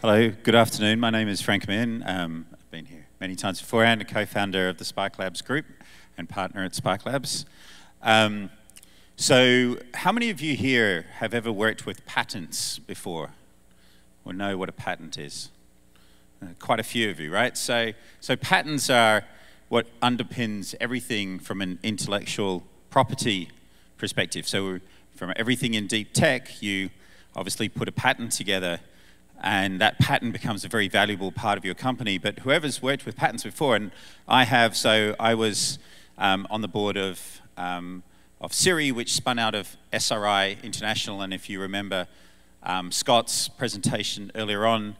Hello, good afternoon. My name is Frank Min. Um, I've been here many times before and a co founder of the Spark Labs group and partner at Spark Labs. Um, so, how many of you here have ever worked with patents before or know what a patent is? Uh, quite a few of you, right? So, so, patents are what underpins everything from an intellectual property perspective. So, from everything in deep tech, you obviously put a patent together and that patent becomes a very valuable part of your company. But whoever's worked with patents before, and I have, so I was um, on the board of, um, of Siri, which spun out of SRI International, and if you remember um, Scott's presentation earlier on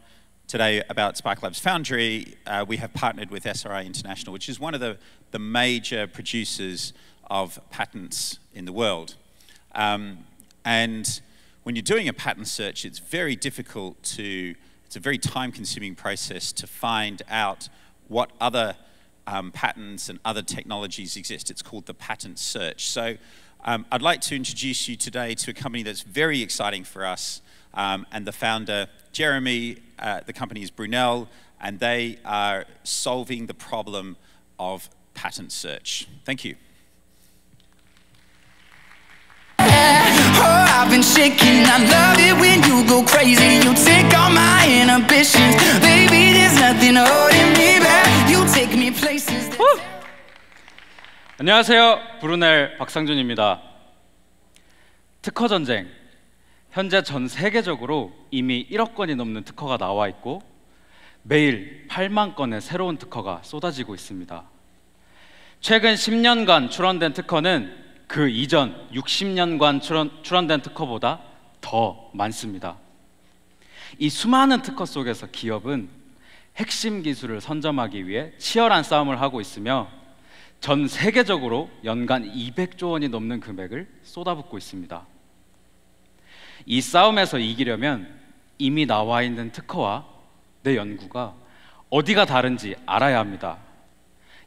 today about Spark Labs Foundry, uh, we have partnered with SRI International, which is one of the, the major producers of patents in the world. Um, and when you're doing a pattern search, it's very difficult to, it's a very time consuming process to find out what other um, patterns and other technologies exist. It's called the patent search. So um, I'd like to introduce you today to a company that's very exciting for us um, and the founder, Jeremy, uh, the company is Brunel, and they are solving the problem of patent search. Thank you. crazy You take all my inhibitions Baby, there's nothing holding me back You take me places 안녕하세요 브루넬 박상준입니다 특허 전쟁 현재 전 세계적으로 이미 1억 건이 넘는 특허가 나와 있고 매일 8만 건의 새로운 특허가 쏟아지고 있습니다. 최근 10년간 출원된 특허는 그 이전 60년간 출원, 출원된 특허보다 더 많습니다. 이 수많은 특허 속에서 기업은 핵심 기술을 선점하기 위해 치열한 싸움을 하고 있으며 전 세계적으로 연간 200조 원이 넘는 금액을 쏟아붓고 있습니다. 이 싸움에서 이기려면 이미 나와 있는 특허와 내 연구가 어디가 다른지 알아야 합니다.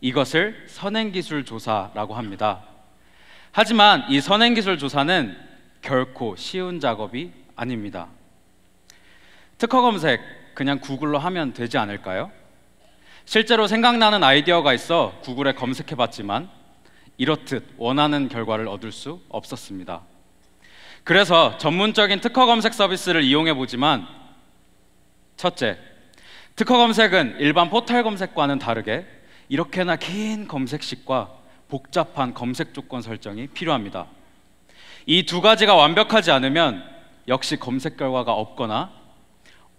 이것을 선행기술 조사라고 합니다. 하지만 이 선행기술 조사는 결코 쉬운 작업이 아닙니다. 특허 검색 그냥 구글로 하면 되지 않을까요? 실제로 생각나는 아이디어가 있어 구글에 검색해 봤지만 이렇듯 원하는 결과를 얻을 수 없었습니다. 그래서 전문적인 특허 검색 서비스를 이용해 보지만 첫째, 특허 검색은 일반 포털 검색과는 다르게 이렇게나 긴 검색식과 복잡한 검색 조건 설정이 필요합니다. 이 두 가지가 완벽하지 않으면 역시 검색 결과가 없거나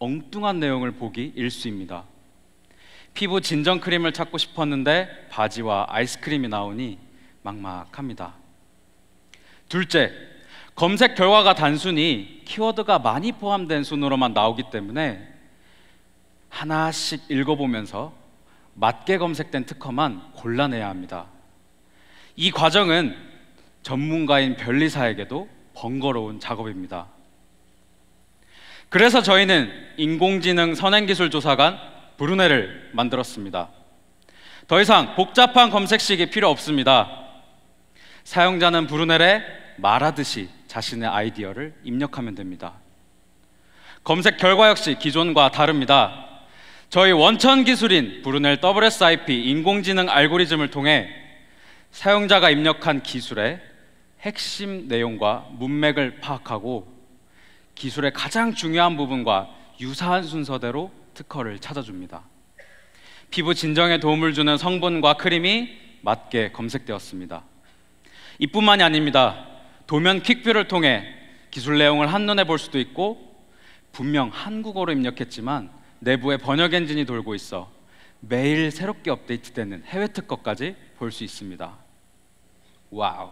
엉뚱한 내용을 보기 일쑤입니다 피부 진정 크림을 찾고 싶었는데 바지와 아이스크림이 나오니 막막합니다. 둘째, 검색 결과가 단순히 키워드가 많이 포함된 순으로만 나오기 때문에 하나씩 읽어보면서 맞게 검색된 특허만 골라내야 합니다. 이 과정은 전문가인 변리사에게도 번거로운 작업입니다. 그래서 저희는 인공지능 선행기술 조사관 브루네를 만들었습니다. 더 이상 복잡한 검색식이 필요 없습니다. 사용자는 브루넬에 말하듯이 자신의 아이디어를 입력하면 됩니다. 검색 결과 역시 기존과 다릅니다. 저희 원천 기술인 브루넬 WSIP 인공지능 알고리즘을 통해 사용자가 입력한 기술의 핵심 내용과 문맥을 파악하고 기술의 가장 중요한 부분과 유사한 순서대로 특허를 찾아줍니다. 피부 진정에 도움을 주는 성분과 크림이 맞게 검색되었습니다. 이뿐만이 아닙니다. 도면 퀵뷰를 통해 기술 내용을 한눈에 볼 수도 있고 분명 한국어로 입력했지만 내부의 번역 엔진이 돌고 있어 매일 새롭게 업데이트되는 해외 특허까지 볼 수 있습니다. 와우.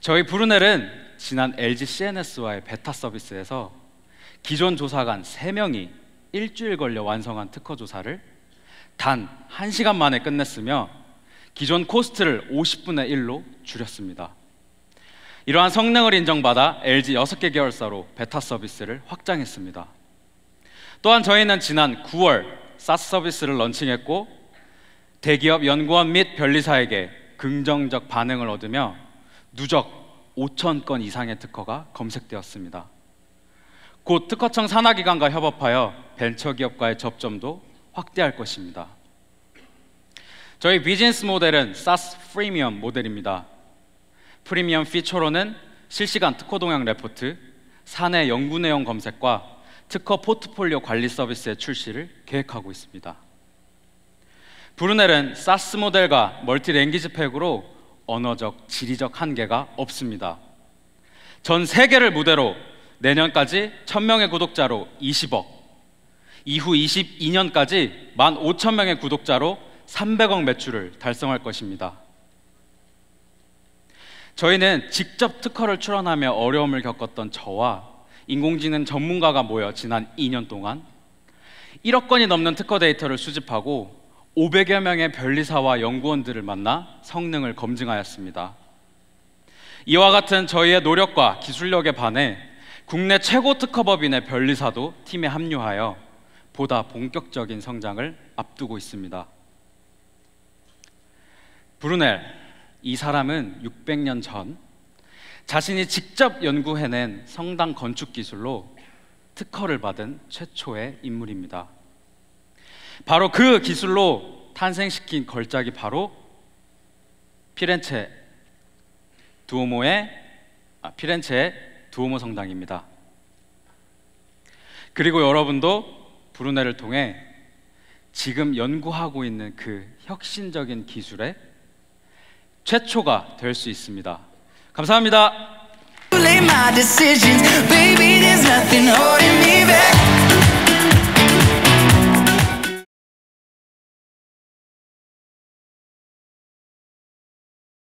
저희 브루넬은 지난 LG CNS와의 베타 서비스에서 기존 조사관 3명이 일주일 걸려 완성한 특허 조사를 단 1시간 만에 끝냈으며 기존 코스트를 50분의 1로 줄였습니다. 이러한 성능을 인정받아 LG 6개 계열사로 베타 서비스를 확장했습니다. 또한 저희는 지난 9월 사스 서비스를 런칭했고 대기업 연구원 및 변리사에게 긍정적 반응을 얻으며 누적 5천 건 이상의 특허가 검색되었습니다. 곧 특허청 산하기관과 협업하여 벤처기업과의 접점도 확대할 것입니다. 저희 비즈니스 모델은 사스 프리미엄 모델입니다. 프리미엄 피처로는 실시간 특허 동향 레포트, 사내 연구 내용 검색과 특허 포트폴리오 관리 서비스의 출시를 계획하고 있습니다. 브루넬은 사스 모델과 멀티 랭귀지 팩으로 언어적, 지리적 한계가 없습니다. 전 세계를 무대로 내년까지 1000명의 구독자로 20억, 이후 22년까지 15,000명의 구독자로 300억 매출을 달성할 것입니다. 저희는 직접 특허를 출원하며 어려움을 겪었던 저와 인공지능 전문가가 모여 지난 2년 동안 1억 건이 넘는 특허 데이터를 수집하고 500여 명의 변리사와 연구원들을 만나 성능을 검증하였습니다. 이와 같은 저희의 노력과 기술력에 반해 국내 최고 특허법인의 변리사도 팀에 합류하여 보다 본격적인 성장을 앞두고 있습니다. 브루넬, 이 사람은 600년 전 자신이 직접 연구해낸 성당 건축 기술로 특허를 받은 최초의 인물입니다. 바로 그 기술로 탄생시킨 걸작이 바로 피렌체 두오모의 아, 피렌체 두오모 성당입니다. 그리고 여러분도 브루네를 통해 지금 연구하고 있는 그 혁신적인 기술의 최초가 될 수 있습니다. 감사합니다.